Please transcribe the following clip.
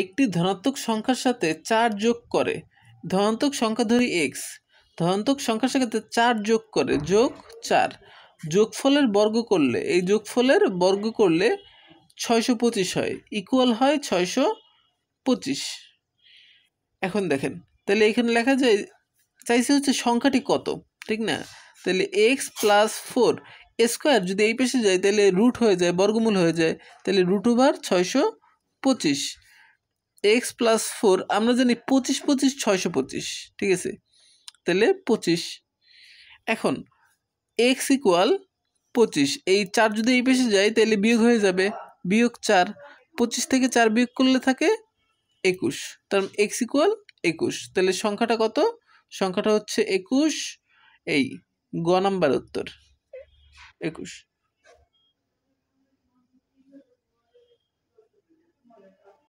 একটি ধনাত্মক সংখ্যার সাথে চার যোগ করে ধনাত্মক সংখ্যা ধরি এক্স ধনাত্মক সংখ্যার সাথে চার যোগ করে যোগ চার যোগফলের বর্গ করলে এই যোগফলের বর্গ করলে ছয়শো পঁচিশ হয় ইকুয়াল হয় ছয়শো পঁচিশ এখন দেখেন তাহলে এখানে লেখা যায় চাইছে হচ্ছে সংখ্যাটি কত ঠিক না তাহলে এক্স প্লাস ফোর স্কোয়ার যদি এই পেশে যায় তাহলে রুট হয়ে যায় বর্গমূল হয়ে যায় তাহলে রুট ওভার ছয়শো পঁচিশ এক্স প্লাস ফোর আমরা জানি পঁচিশ পঁচিশ ছয়শো পঁচিশ ঠিক আছে তাহলে পঁচিশ এখন এক্স ইকুয়াল পঁচিশ এই চার যদি এই পেশে যায় তাহলে বিয়োগ হয়ে যাবে বিয়োগ চার পঁচিশ থেকে চার বিয়োগ করলে থাকে একুশ তার মানে এক্স ইকুয়াল একুশ তাহলে সংখ্যাটা কত সংখ্যাটা হচ্ছে একুশ এই গ নাম্বার উত্তর একুশ